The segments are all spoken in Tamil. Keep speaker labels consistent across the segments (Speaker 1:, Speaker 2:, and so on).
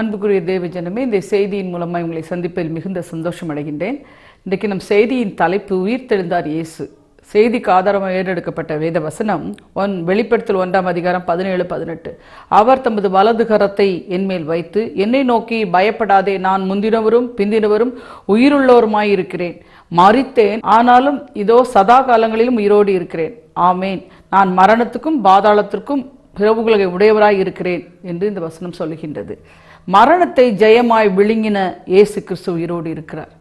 Speaker 1: அன்புக்குரிய ஜனமே இந்த செய்தியின் மூலமாக உங்களை சந்திப்பதில் மிகுந்த சந்தோஷம் அடைகின்றேன் இன்றைக்கு நம் செய்தியின் தலைப்பு உயிர்த்தெழுந்தார் இயேசு செய்திக்கு ஆதாரமாக ஏறெடுக்கப்பட்ட வேத வசனம் ஒன் வெளிப்படுத்தல் ஒன்றாம் அதிகாரம் பதினேழு பதினெட்டு அவர் தமது வலது கரத்தை என்மேல் வைத்து என்னை நோக்கி பயப்படாதே நான் முந்தினவரும் பிந்தினவரும் உயிருள்ளவருமாயிருக்கிறேன் மறித்தேன் ஆனாலும் இதோ சதா காலங்களிலும் உயிரோடு இருக்கிறேன் ஆமேன் நான் மரணத்துக்கும் பாதாளத்திற்கும் பிறவுகளை உடையவராய் இருக்கிறேன் என்று இந்த வசனம் சொல்லுகின்றது மரணத்தை ஜெயமாய் விழுங்கின இயேசு கிறிஸ்து உயிரோடு இருக்கிறார்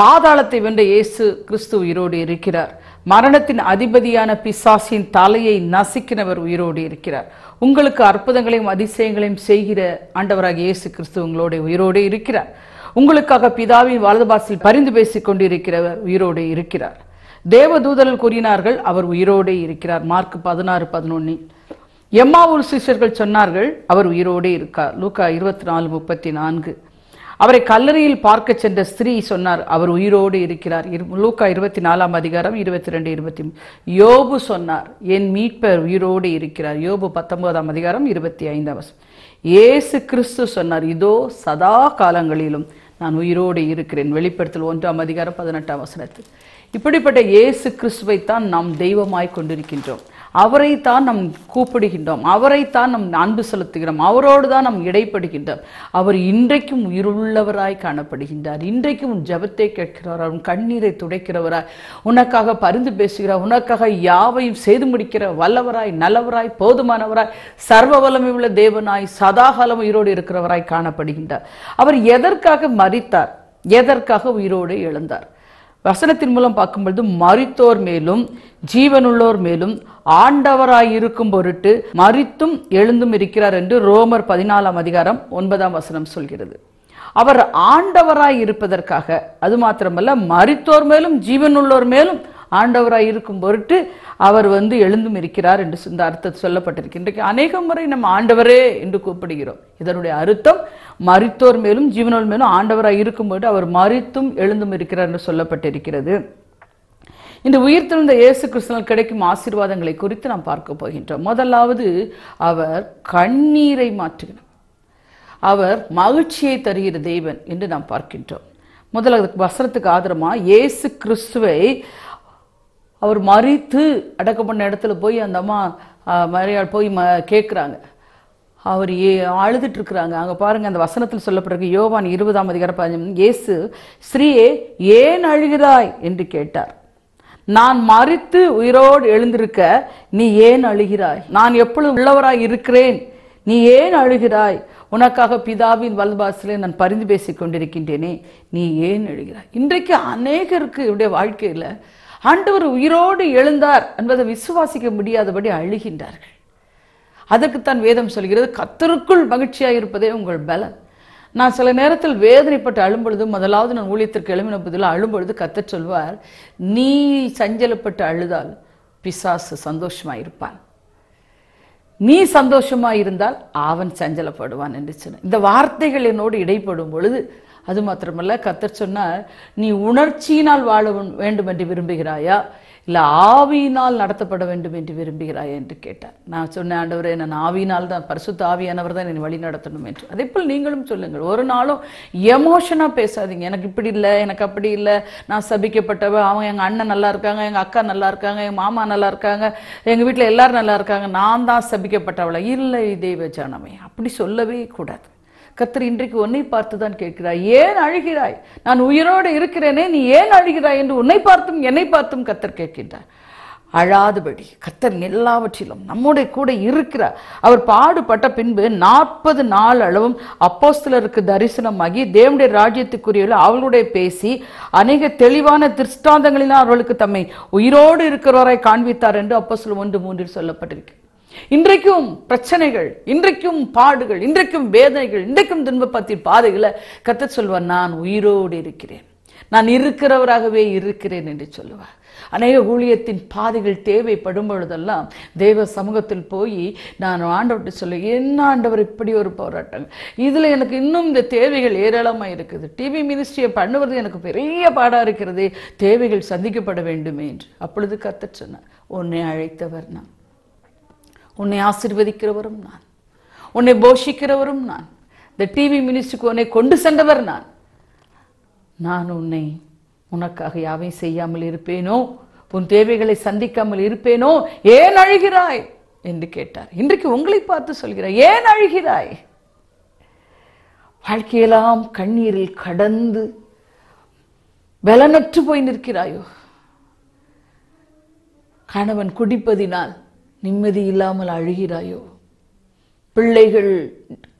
Speaker 1: பாதாளத்தை வென்ற இயேசு கிறிஸ்து உயிரோடு இருக்கிறார் மரணத்தின் அதிபதியான பிசாசின் தலையை நசுக்கினவர் உயிரோடு இருக்கிறார் உங்களுக்கு அற்புதங்களையும் அதிசயங்களையும் செய்கிற ஆண்டவராக இயேசு கிறிஸ்து உங்களோட உயிரோடு இருக்கிறார் உங்களுக்காக பிதாவின் வலதுபாசில் பரிந்து பேசிக் கொண்டிருக்கிறவர் உயிரோடு இருக்கிறார் தேவதூதர்கள் கூறினார்கள் அவர் உயிரோடு இருக்கிறார் மார்க் பதினாறு பதினொன்னில் எம்மாவூர் சிஸ்டர்கள் சொன்னார்கள் அவர் உயிரோடு இருக்கார் லூக்கா இருபத்தி நாலு முப்பத்தி நான்கு அவரை கல்லறையில் பார்க்க சென்ற ஸ்திரீ சொன்னார் அவர் உயிரோடு இருக்கிறார் லூக்கா இருபத்தி நாலாம் அதிகாரம் இருபத்தி ரெண்டு இருபத்தி யோபு சொன்னார் என் மீட்பர் உயிரோடு இருக்கிறார் யோபு பத்தொன்பதாம் அதிகாரம் இருபத்தி ஐந்தாம் வருஷம் ஏசு கிறிஸ்து சொன்னார் இதோ சதா காலங்களிலும் நான் உயிரோடு இருக்கிறேன் வெளிப்படுத்தல் ஒன்றாம் அதிகாரம் பதினெட்டாம் வசனத்தில் இப்படிப்பட்ட இயேசு கிறிஸ்துவைத்தான் நாம் தெய்வமாய் கொண்டிருக்கின்றோம் அவரைத்தான் நம் கூப்பிடுகின்றோம் அவரைத்தான் நம் அன்பு செலுத்துகிறோம் அவரோடு தான் நம் இடைப்படுகின்றோம் அவர் இன்றைக்கும் உயிருள்ளவராய் காணப்படுகின்றார் இன்றைக்கும் உன் ஜபத்தை கேட்கிறார் உன் கண்ணீரை துடைக்கிறவராய் உனக்காக பரிந்து பேசுகிறார் உனக்காக யாவையும் செய்து முடிக்கிற வல்லவராய் நல்லவராய் போதுமானவராய் சர்வ வல்லமை உள்ள தேவனாய் சதாகாலம் உயிரோடு இருக்கிறவராய் காணப்படுகின்றார் அவர் எதற்காக மறித்தார் எதற்காக உயிரோடு எழுந்தார் வசனத்தின் மூலம் பார்க்கும்பொழுது மறித்தோர் மேலும் ஜீவனுள்ளோர் மேலும் ஆண்டவராயிருக்கும் பொருட்டு மறித்தும் எழுந்தும் இருக்கிறார் என்று ரோமர் பதினாலாம் அதிகாரம் ஒன்பதாம் வசனம் சொல்கிறது அவர் ஆண்டவராய் இருப்பதற்காக அது மாத்திரமல்ல மறித்தோர் மேலும் ஜீவனுள்ளோர் மேலும் ஆண்டவராக இருக்கும் பொருட்டு அவர் வந்து எழுந்தும் இருக்கிறார் என்று இந்த அர்த்தத்தை சொல்லப்பட்டிருக்கு இன்றைக்கு அநேக முறை நம்ம ஆண்டவரே என்று கூப்பிடுகிறோம் இதனுடைய அர்த்தம் மறித்தோர் மேலும் ஜீவனோர் மேலும் ஆண்டவராக பொருட்டு அவர் மறித்தும் எழுந்தும் இருக்கிறார் என்று சொல்லப்பட்டிருக்கிறது இந்த திறந்த இயேசு கிருஷ்ணன் கிடைக்கும் ஆசீர்வாதங்களை குறித்து நாம் பார்க்க போகின்றோம் முதலாவது அவர் கண்ணீரை மாற்றுகிறார் அவர் மகிழ்ச்சியை தருகிற தெய்வன் என்று நாம் பார்க்கின்றோம் முதலாவது வசனத்துக்கு ஆதரமாக இயேசு கிறிஸ்துவை அவர் மறித்து அடக்கம் பண்ண இடத்துல போய் அந்த அம்மா மரியாள் போய் ம கேட்குறாங்க அவர் ஏ அழுதுட்டு இருக்கிறாங்க அங்கே பாருங்க அந்த வசனத்தில் சொல்லப்பட்டிருக்கு யோவான் இருபதாம் அதிகார பதினஞ்சு இயேசு ஸ்ரீயே ஏன் அழுகிறாய் என்று கேட்டார் நான் மறித்து உயிரோடு எழுந்திருக்க நீ ஏன் அழுகிறாய் நான் எப்பொழுது உள்ளவராய் இருக்கிறேன் நீ ஏன் அழுகிறாய் உனக்காக பிதாவின் வல்பாசிலே நான் பரிந்து பேசிக் கொண்டிருக்கின்றேனே நீ ஏன் அழுகிறாய் இன்றைக்கு அநேகருக்கு இவருடைய வாழ்க்கையில் ஆண்டவர் உயிரோடு எழுந்தார் என்பதை விசுவாசிக்க முடியாதபடி அழுகின்றார்கள் அதற்குத்தான் வேதம் சொல்கிறது கத்தருக்குள் மகிழ்ச்சியாக இருப்பதே உங்கள் பலன் நான் சில நேரத்தில் வேதனைப்பட்டு அழும்பொழுது முதலாவது நான் ஊழியத்திற்கு எழுமின பதில் அழும்பொழுது கத்தச் சொல்வார் நீ சஞ்சலப்பட்டு அழுதால் பிசாசு சந்தோஷமாக இருப்பான் நீ சந்தோஷமாக இருந்தால் அவன் சஞ்சலப்படுவான் என்று சொன்ன இந்த வார்த்தைகள் என்னோடு இடைப்படும் பொழுது அது மாத்திரமல்ல கத்தர் சொன்னார் நீ உணர்ச்சியினால் வாழ வேண்டும் என்று விரும்புகிறாயா இல்லை ஆவியினால் நடத்தப்பட வேண்டும் என்று விரும்புகிறாயா என்று கேட்டார் நான் சொன்னேன் ஆண்டவரே நான் ஆவியினால் தான் பரிசுத்த ஆவியானவர் தான் என்னை வழி நடத்தணும் என்று அதே போல் நீங்களும் சொல்லுங்கள் ஒரு நாளும் எமோஷனாக பேசாதீங்க எனக்கு இப்படி இல்லை எனக்கு அப்படி இல்லை நான் சபிக்கப்பட்டவ அவங்க எங்கள் அண்ணன் நல்லா இருக்காங்க எங்கள் அக்கா நல்லா இருக்காங்க எங்கள் மாமா நல்லா இருக்காங்க எங்கள் வீட்டில் எல்லோரும் நல்லா இருக்காங்க நான் தான் சபிக்கப்பட்டவளை இல்லை இதே ஜானமே அப்படி சொல்லவே கூடாது கத்தர் இன்றைக்கு உன்னை பார்த்து தான் கேட்கிறாய் ஏன் அழுகிறாய் நான் உயிரோடு இருக்கிறேனே நீ ஏன் அழுகிறாய் என்று உன்னை பார்த்தும் என்னை பார்த்தும் கத்தர் கேட்கின்றார் அழாதபடி கத்தர் எல்லாவற்றிலும் நம்முடைய கூட இருக்கிறார் அவர் பாடுபட்ட பின்பு நாற்பது நாள் அளவும் அப்போஸ்தலருக்கு தரிசனமாகி தேவனுடைய ராஜ்யத்துக்குரிய அவளுடைய பேசி அநேக தெளிவான திருஷ்டாந்தங்களினால் அவர்களுக்கு தம்மை உயிரோடு இருக்கிறவரை காண்பித்தார் என்று அப்போஸ்தலம் ஒன்று மூன்றில் சொல்லப்பட்டிருக்கு இன்றைக்கும் பிரச்சனைகள் இன்றைக்கும் பாடுகள் இன்றைக்கும் வேதனைகள் இன்றைக்கும் துன்பப்பத்தி பாதைகளை கத்த சொல்வார் நான் உயிரோடு இருக்கிறேன் நான் இருக்கிறவராகவே இருக்கிறேன் என்று சொல்லுவார் அநேக ஊழியத்தின் பாதைகள் தேவைப்படும் பொழுதெல்லாம் தேவ சமூகத்தில் போய் நான் ஆண்டவர்கிட்ட சொல்ல என்ன ஆண்டவர் இப்படி ஒரு போராட்டம் இதில் எனக்கு இன்னும் இந்த தேவைகள் ஏராளமாக இருக்குது டிவி மினிஸ்ட்ரியை பண்ணுவது எனக்கு பெரிய பாடாக இருக்கிறது தேவைகள் சந்திக்கப்பட வேண்டுமே என்று அப்பொழுது கத்த சொன்னார் உன்னை அழைத்தவர் நான் உன்னை ஆசிர்வதிக்கிறவரும் நான் உன்னை போஷிக்கிறவரும் நான் இந்த டிவி மினிஸ்ட்ரிக்கு உன்னை கொண்டு சென்றவர் நான் நான் உன்னை உனக்காக யாவையும் செய்யாமல் இருப்பேனோ உன் தேவைகளை சந்திக்காமல் இருப்பேனோ ஏன் அழுகிறாய் என்று கேட்டார் இன்றைக்கு உங்களை பார்த்து சொல்கிறாய் ஏன் அழுகிறாய் வாழ்க்கையெல்லாம் கண்ணீரில் கடந்து பலனற்று போய் நிற்கிறாயோ கணவன் குடிப்பதினால் நிம்மதி இல்லாமல் அழுகிறாயோ பிள்ளைகள்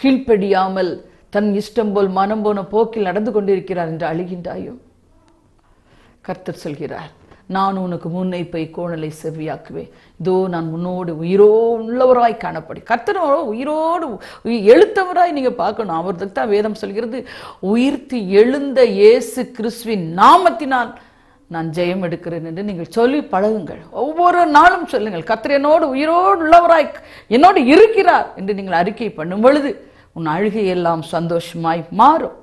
Speaker 1: கீழ்ப்படியாமல் தன் இஷ்டம் போல் மனம் போன போக்கில் நடந்து கொண்டிருக்கிறார் என்று அழுகின்றாயோ கர்த்தர் சொல்கிறார் நான் உனக்கு முன்னை போய் கோணலை செவ்வியாக்குவேன் இதோ நான் உன்னோடு உயிரோ உள்ளவராய் காணப்படும் கர்த்தனோட உயிரோடு எழுத்தவராய் நீங்கள் பார்க்கணும் அவருக்கு தான் வேதம் சொல்கிறது உயிர்த்து எழுந்த இயேசு கிறிஸ்துவின் நாமத்தினால் நான் ஜெயம் எடுக்கிறேன் என்று நீங்கள் சொல்லி பழகுங்கள் ஒவ்வொரு நாளும் சொல்லுங்கள் கத்திர என்னோடு உயிரோடு உள்ளவராய் என்னோடு இருக்கிறார் என்று நீங்கள் அறிக்கை பண்ணும் பொழுது உன் அழுகையெல்லாம் சந்தோஷமாய் மாறும்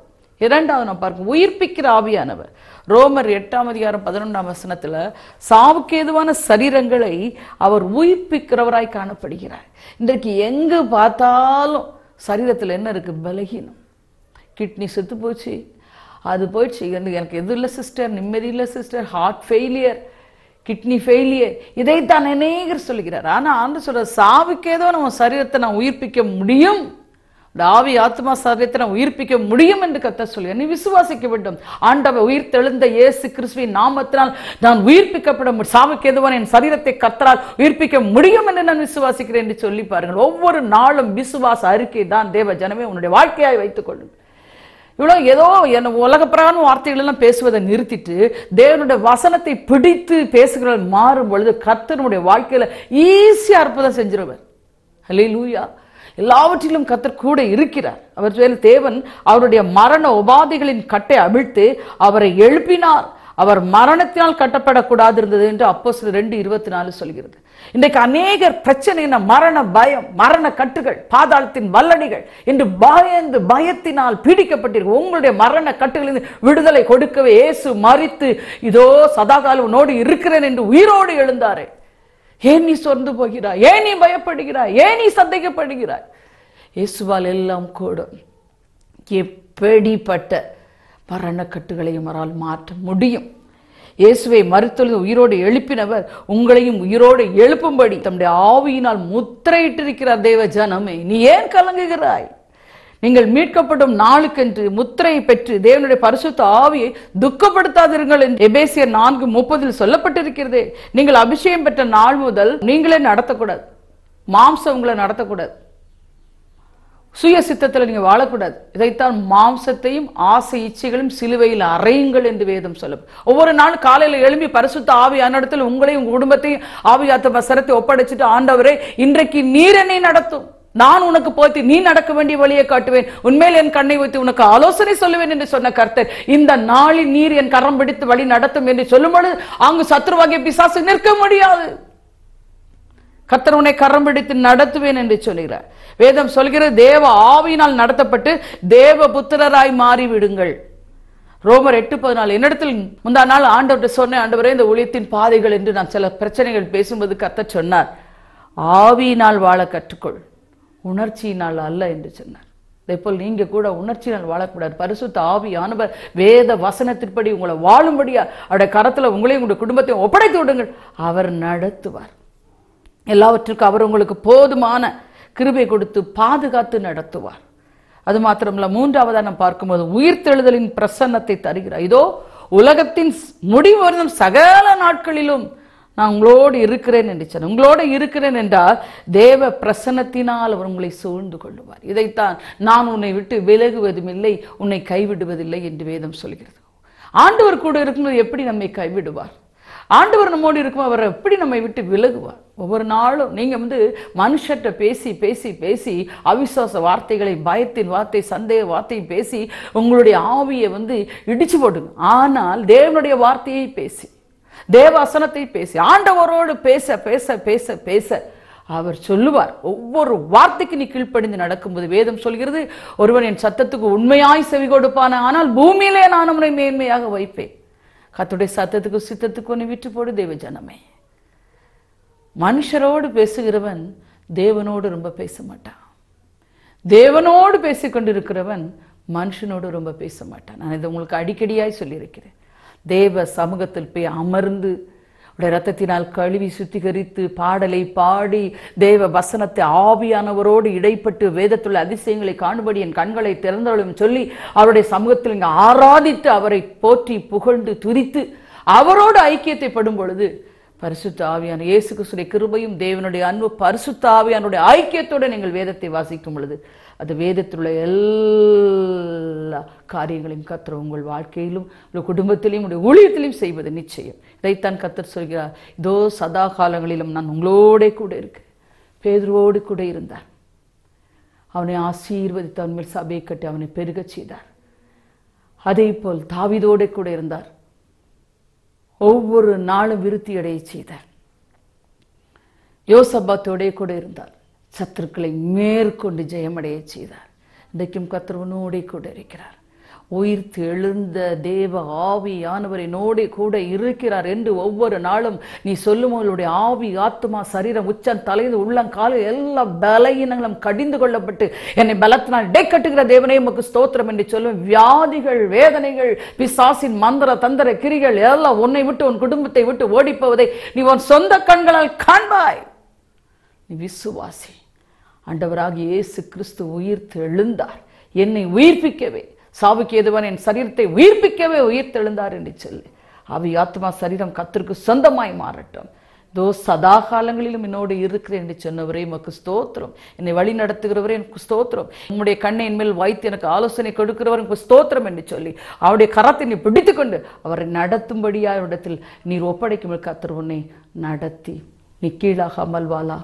Speaker 1: இரண்டாவது நான் பார்க்க உயிர்ப்பிக்கிற ஆவியானவர் ரோமர் எட்டாம் அதிகாரம் பதினொன்றாம் வசனத்தில் சாவுக்கு ஏதுவான சரீரங்களை அவர் உயிர்ப்பிக்கிறவராய் காணப்படுகிறார் இன்றைக்கு எங்கு பார்த்தாலும் சரீரத்தில் என்ன இருக்குது பலகீனம் கிட்னி செத்து போச்சு அது போயிடுச்சு எனக்கு எது இல்லை சிஸ்டர் நிம்மதி இல்லை sister heart failure kidney failure இதைத்தான் நினைகர் சொல்லுகிறார் ஆனால் ஆண்டு சொல்ற சாவுக்கேதோ நம்ம சரீரத்தை நான் உயிர்ப்பிக்க முடியும் ஆவி ஆத்மா சரீரத்தை நான் உயிர்ப்பிக்க முடியும் என்று கத்த சொல்லி நீ விசுவாசிக்க வேண்டும் ஆண்டவ உயிர் தெழுந்த இயேசு கிறிஸ்துவின் நாமத்தினால் நான் உயிர்ப்பிக்கப்பட சாவுக்கு எதுவான என் சரீரத்தை கத்தரால் உயிர்ப்பிக்க முடியும் என்று நான் விசுவாசிக்கிறேன் என்று சொல்லி பாருங்கள் ஒவ்வொரு நாளும் விசுவாச அறிக்கை தான் தேவ ஜனமே உன்னுடைய வாழ்க்கையாய் வைத்துக் கொள்ளுங்கள் இவ்வளோ ஏதோ என்ன உலகப்பிரான வார்த்தைகளெல்லாம் பேசுவதை நிறுத்திட்டு தேவனுடைய வசனத்தை பிடித்து பேசுகிற மாறும் பொழுது கத்தனுடைய வாழ்க்கையில் ஈஸியாக அற்புதம் செஞ்சிருவர் ஹலே லூயா எல்லாவற்றிலும் கத்தர் கூட இருக்கிறார் அவர் தேவன் அவருடைய மரண உபாதைகளின் கட்டை அவிழ்த்து அவரை எழுப்பினார் அவர் மரணத்தினால் கட்டப்படக்கூடாது இருந்தது என்று அப்போ சில ரெண்டு இருபத்தி நாலு சொல்கிறது இன்றைக்கு அநேகர் பிரச்சனை மரண பயம் மரண கட்டுகள் பாதாளத்தின் வல்லணிகள் என்று பயந்து பயத்தினால் பீடிக்கப்பட்டிருக்கு உங்களுடைய மரண கட்டுகளின் விடுதலை கொடுக்கவே இயேசு மறித்து இதோ சதாகால உன்னோடு இருக்கிறேன் என்று உயிரோடு எழுந்தாரே ஏன் நீ சொர்ந்து போகிறாய் ஏன் நீ பயப்படுகிறாய் ஏன் நீ சந்தேகப்படுகிறாய் இயேசுவால் எல்லாம் கூடும் எப்படிப்பட்ட மரணக்கட்டுகளையும் அவரால் மாற்ற முடியும் இயேசுவை மறுத்தொழுது உயிரோடு எழுப்பினவர் உங்களையும் உயிரோடு எழுப்பும்படி தம்முடைய ஆவியினால் முத்திரையிட்டிருக்கிறார் தேவ ஜனமே நீ ஏன் கலங்குகிறாய் நீங்கள் மீட்கப்படும் நாளுக்கென்று முத்திரை பெற்று தேவனுடைய பரிசுத்த ஆவியை துக்கப்படுத்தாதீர்கள் என்று எபேசியர் நான்கு முப்பதில் சொல்லப்பட்டிருக்கிறதே நீங்கள் அபிஷேகம் பெற்ற நாள் முதல் நீங்களே நடத்தக்கூடாது மாம்சம் உங்களை நடத்தக்கூடாது சுய சித்தத்தில் நீங்கள் வாழக்கூடாது இதைத்தான் மாம்சத்தையும் ஆசை இச்சைகளும் சிலுவையில் அறையுங்கள் என்று வேதம் சொல்லும் ஒவ்வொரு நாள் காலையில் எழும்பி பரிசுத்த ஆவி அன்னிடத்தில் உங்களையும் உங்கள் குடும்பத்தையும் ஆவியாத்த வசரத்தை ஒப்படைச்சிட்டு ஆண்டவரே இன்றைக்கு நீரனை நடத்தும் நான் உனக்கு போத்தி நீ நடக்க வேண்டிய வழியை காட்டுவேன் உண்மையில் என் கண்ணை வைத்து உனக்கு ஆலோசனை சொல்லுவேன் என்று சொன்ன கர்த்தர் இந்த நாளில் நீர் என் கரம் பிடித்து வழி நடத்தும் என்று சொல்லும் பொழுது அங்கு சத்ருவாகிய பிசாசு நிற்க முடியாது கத்தர் உன்னை கரம் பிடித்து நடத்துவேன் என்று சொல்கிறார் வேதம் சொல்கிற தேவ ஆவியினால் நடத்தப்பட்டு தேவ புத்திரராய் மாறி விடுங்கள் ரோமர் எட்டு பதினாலு என்னிடத்தில் முந்தா நாள் ஆண்டவர் சொன்ன ஆண்டவரே இந்த ஒளியத்தின் பாதைகள் என்று நான் சில பிரச்சனைகள் பேசும்போது கத்த சொன்னார் ஆவியினால் வாழ கற்றுக்கொள் உணர்ச்சியினால் அல்ல என்று சொன்னார் இதேபோல் நீங்க கூட உணர்ச்சியினால் வாழக்கூடாது பரிசுத்த ஆவியானவர் வேத வசனத்தின்படி உங்களை வாழும்படியா அவருடைய கரத்தில் உங்களையும் உங்களுடைய குடும்பத்தையும் ஒப்படைத்து விடுங்கள் அவர் நடத்துவார் எல்லாவற்றிற்கும் அவர் உங்களுக்கு போதுமான கிருபை கொடுத்து பாதுகாத்து நடத்துவார் அது மாத்திரமில்ல மூன்றாவதாக நாம் பார்க்கும்போது உயிர்த்தெழுதலின் பிரசன்னத்தை தருகிறார் இதோ உலகத்தின் முடிவு வரும் சகல நாட்களிலும் நான் உங்களோடு இருக்கிறேன் என்று சொன்னேன் உங்களோடு இருக்கிறேன் என்றால் தேவ பிரசன்னத்தினால் அவர் உங்களை சூழ்ந்து கொள்ளுவார் இதைத்தான் நான் உன்னை விட்டு விலகுவதும் இல்லை உன்னை கைவிடுவதில்லை என்று வேதம் சொல்கிறது ஆண்டவர் கூட இருக்கும்போது எப்படி நம்மை கைவிடுவார் ஆண்டவர் நம்மோடு இருக்கும் அவர் எப்படி நம்மை விட்டு விலகுவார் ஒவ்வொரு நாளும் நீங்கள் வந்து மனுஷர்கிட்ட பேசி பேசி பேசி அவிசுவாச வார்த்தைகளை பயத்தின் வார்த்தை சந்தேக வார்த்தையும் பேசி உங்களுடைய ஆவியை வந்து இடிச்சு போடுங்க ஆனால் தேவனுடைய வார்த்தையை பேசி தேவாசனத்தை பேசி ஆண்டவரோடு பேச பேச பேச பேச அவர் சொல்லுவார் ஒவ்வொரு வார்த்தைக்கு நீ கீழ்ப்படிந்து நடக்கும்போது வேதம் சொல்கிறது ஒருவன் என் சத்தத்துக்கு உண்மையாய் செவி கொடுப்பான ஆனால் பூமியிலே நான் உன்னை மேன்மையாக வைப்பேன் கத்துடைய சத்தத்துக்கு சித்தத்துக்கு ஒன்று விட்டு போடு தேவ ஜனமே மனுஷரோடு பேசுகிறவன் தேவனோடு ரொம்ப பேச மாட்டான் தேவனோடு பேசிக்கொண்டிருக்கிறவன் மனுஷனோடு ரொம்ப பேச மாட்டான் நான் இதை உங்களுக்கு அடிக்கடியாய் சொல்லியிருக்கிறேன் தேவ சமூகத்தில் போய் அமர்ந்து உடைய ரத்தத்தினால் கழுவி சுத்திகரித்து பாடலை பாடி தேவ வசனத்தை ஆவியானவரோடு இடைப்பட்டு வேதத்துள்ள அதிசயங்களை காணும்படி என் கண்களை திறந்தவளும் சொல்லி அவருடைய சமூகத்தில் இங்கே ஆராதித்து அவரை போற்றி புகழ்ந்து துதித்து அவரோடு ஐக்கியத்தை படும் பொழுது பரிசுத்த ஆவியான இயேசு கிறிஸ்துடைய கிருபையும் தேவனுடைய அன்பு பரிசுத்த ஆவியானுடைய ஐக்கியத்தோடு நீங்கள் வேதத்தை வாசிக்கும் பொழுது அந்த உள்ள எல்லா காரியங்களையும் கத்துற உங்கள் வாழ்க்கையிலும் உங்கள் குடும்பத்திலையும் உடைய ஊழியத்திலையும் செய்வது நிச்சயம் இதைத்தான் கத்தர் சொல்கிறார் இதோ சதா காலங்களிலும் நான் உங்களோட கூட இருக்கேன் பேதுருவோடு கூட இருந்தார் அவனை ஆசீர்வதித்து அவன் மேல் சபையை கட்டி அவனை பெருகச் செய்தார் அதே போல் தாவிதோடு கூட இருந்தார் ஒவ்வொரு நாளும் விருத்தி அடைய செய்தார் யோசபாத்தோடைய கூட இருந்தார் சத்துருக்களை மேற்கொண்டு ஜெயமடைய செய்தார் இன்றைக்கும் கத்திரவனோடே கூட இருக்கிறார் உயிர்த்து எழுந்த தேவ ஆவியானவரை நோடி கூட இருக்கிறார் என்று ஒவ்வொரு நாளும் நீ சொல்லும் அவளுடைய ஆவி ஆத்மா சரீரம் உச்சம் உள்ளம் கால எல்லா பலகீனங்களும் கடிந்து கொள்ளப்பட்டு என்னை பலத்தினால் கட்டுகிற தேவனே உமக்கு ஸ்தோத்திரம் என்று சொல்லும் வியாதிகள் வேதனைகள் பிசாசின் மந்திர தந்திர கிரிகள் எல்லாம் உன்னை விட்டு உன் குடும்பத்தை விட்டு ஓடிப்போவதை நீ உன் சொந்த கண்களால் காண்பாய் நீ விசுவாசி ஆண்டவராக இயேசு கிறிஸ்து உயிர்த்து எழுந்தார் என்னை உயிர்ப்பிக்கவே சாவுக்கு எதுவன் என் சரீரத்தை உயிர்ப்பிக்கவே உயிர்த்தெழுந்தார் என்று சொல்லி அவி ஆத்மா சரீரம் கத்திற்கு சொந்தமாய் மாறட்டும் தோ சதா காலங்களிலும் என்னோடு இருக்கிறேன் என்று சொன்னவரே உமக்கு ஸ்தோத்திரம் என்னை வழி நடத்துகிறவரே எனக்கு ஸ்தோத்திரம் உம்முடைய கண்ணை மேல் வைத்து எனக்கு ஆலோசனை கொடுக்கிறவர் எனக்கு ஸ்தோத்திரம் என்று சொல்லி அவருடைய கரத்தை நீ பிடித்துக்கொண்டு அவரை நடத்தும்படியா இடத்தில் நீர் ஒப்படைக்கும் கத்தர் உன்னை நடத்தி நீ கீழாகாமல் வாலா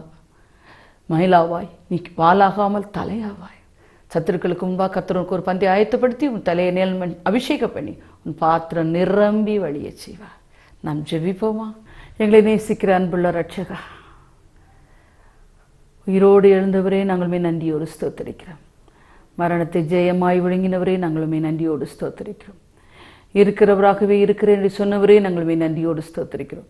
Speaker 1: மயிலாவாய் நீ வாழாகாமல் தலையாவாய் சத்துருக்களுக்கும் முன்பாக கத்தருக்கு ஒரு பந்தி ஆயத்தப்படுத்தி உன் தலையை நேல் அபிஷேகம் பண்ணி உன் பாத்திரம் நிரம்பி வழிய செய்வா நாம் ஜெபிப்போமா எங்களை நேசிக்கிற அன்புள்ள ரட்சகா உயிரோடு எழுந்தவரே நாங்களுமே நன்றியோடு ஸ்தோத்தரிக்கிறோம் மரணத்தை ஜெயமாய் விழுங்கினவரே நாங்களுமே நன்றியோடு ஸ்தோத்தரிக்கிறோம் இருக்கிறவராகவே இருக்கிறேன் என்று சொன்னவரே நாங்களுமே நன்றியோடு ஸ்தோத்தரிக்கிறோம்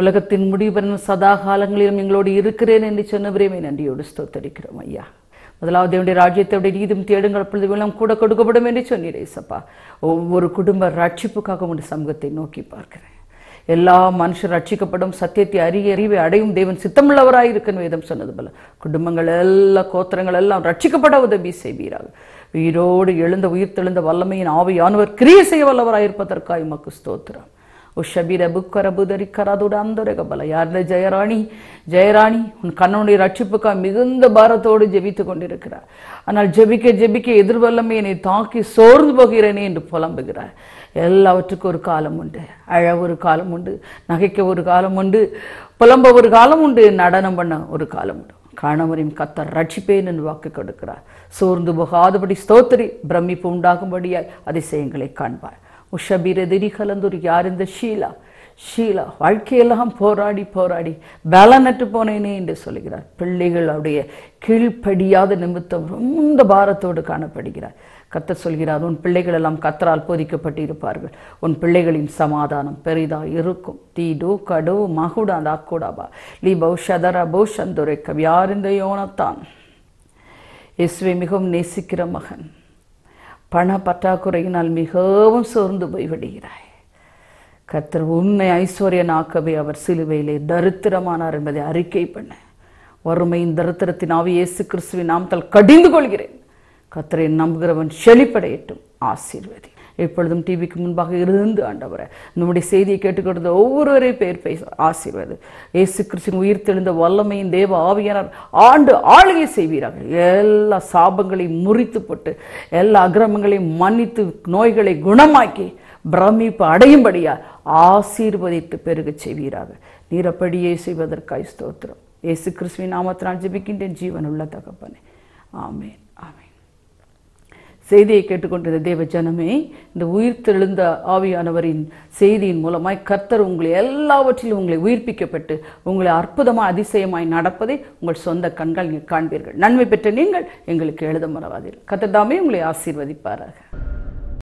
Speaker 1: உலகத்தின் முடிவு சதா காலங்களிலும் எங்களோடு இருக்கிறேன் என்று சொன்னவரே நன்றியோடு ஸ்தோத்தரிக்கிறோம் ஐயா முதலாவது தேவனுடைய ராஜ்யத்தோடைய நீதும் தேடுங்கள் அப்பொழுது வெள்ளம் கூட கொடுக்கப்படும் என்று சொன்னீரே சப்பா ஒவ்வொரு குடும்ப ரட்சிப்புக்காக உங்கள் சமூகத்தை நோக்கி பார்க்கிறேன் எல்லா மனுஷன் ரட்சிக்கப்படும் சத்தியத்தை அறிய அறிவை அடையும் தேவன் சித்தமுள்ளவராக இருக்குன்னு வேதம் சொன்னது போல குடும்பங்கள் எல்லா கோத்திரங்கள் எல்லாம் ரட்சிக்கப்பட உதவி செய்வீராக உயிரோடு எழுந்த உயிர் தெழுந்த வல்லமையின் ஆவியானவர் கிரிய செய்ய வல்லவராக இருப்பதற்காக ஸ்தோத்திரம் உஷபிர புக்கர புதரி கரதுடாந்தர கபல யார் ஜெயராணி ஜெயராணி உன் கண்ணனுடைய ரட்சிப்புக்காக மிகுந்த பாரத்தோடு ஜெபித்து கொண்டிருக்கிறார் ஆனால் ஜெபிக்க ஜெபிக்க எதிர்வல்லமே என்னை தாக்கி சோர்ந்து போகிறேனே என்று புலம்புகிறார் எல்லாவற்றுக்கும் ஒரு காலம் உண்டு அழ ஒரு காலம் உண்டு நகைக்க ஒரு காலம் உண்டு புலம்ப ஒரு காலம் உண்டு நடனம் பண்ண ஒரு காலம் உண்டு கணவரின் கத்தர் ரட்சிப்பேன் என்று வாக்கு கொடுக்கிறார் சோர்ந்து போகாதபடி ஸ்தோத்திரி பிரமிப்பு உண்டாகும்படியாய் அதிசயங்களை காண்பார் உஷபிரெதிரி கலந்தூர் யார் இந்த ஷீலா ஷீலா வாழ்க்கையெல்லாம் போராடி போராடி பலனற்று போனேனே என்று சொல்கிறார் பிள்ளைகள் அவருடைய கீழ்ப்படியாத நிமித்தம் ரொம்ப பாரத்தோடு காணப்படுகிறார் கத்த சொல்கிறார் உன் பிள்ளைகள் எல்லாம் கத்தரால் போதிக்கப்பட்டு இருப்பார்கள் உன் பிள்ளைகளின் சமாதானம் பெரிதா இருக்கும் தீ டோ கடோ மகுடா கூடாபா லீ பௌஷதர பௌஷந்துரை கவியார் இந்த யோனத்தான் இயேசுவை மிகவும் நேசிக்கிற மகன் பண பற்றாக்குறையினால் மிகவும் சோர்ந்து போய்விடுகிறாய் கத்தர் உன்னை ஐஸ்வர்யன் ஆக்கவே அவர் சிலுவையிலே தரித்திரமானார் என்பதை அறிக்கை பண்ண வறுமையின் தரித்திரத்தின் ஆவி இயேசு கிறிஸ்துவின் நாமத்தால் கடிந்து கொள்கிறேன் கத்தரை நம்புகிறவன் செழிப்படையட்டும் ஆசீர்வதி எப்பொழுதும் டிவிக்கு முன்பாக இருந்து ஆண்டவரை நம்முடைய செய்தியை கேட்டுக்கொண்டு ஒவ்வொருவரை பேர் பேச ஆசீர்வது ஏசு கிறிஸ்தின் உயிர் தெளிந்த வல்லமையின் தேவ ஆவியனர் ஆண்டு ஆளுகை செய்வீரார்கள் எல்லா சாபங்களையும் முறித்து போட்டு எல்லா அக்கிரமங்களையும் மன்னித்து நோய்களை குணமாக்கி பிரமிப்பு அடையும்படியா ஆசீர்வதித்து பெருக செய்வீராக நீரப்படியே செய்வதற்காய் ஸ்தோத்திரம் ஏசு கிறிஸ்துவின் நாமத்தினால் ஜெபிக்கின்றேன் ஜீவன் உள்ள தகப்பனே ஆமேன் செய்தியை கேட்டுக்கொண்டிருந்த தேவ ஜனமே இந்த உயிர்த்தெழுந்த ஆவியானவரின் செய்தியின் மூலமாய் கர்த்தர் உங்களை எல்லாவற்றிலும் உங்களை உயிர்ப்பிக்கப்பட்டு உங்களை அற்புதமாக அதிசயமாய் நடப்பதை உங்கள் சொந்த கண்கள் நீங்கள் காண்பீர்கள் நன்மை பெற்ற நீங்கள் எங்களுக்கு எழுத மறவாதீர்கள் கத்தர் தாமே உங்களை ஆசீர்வதிப்பாராக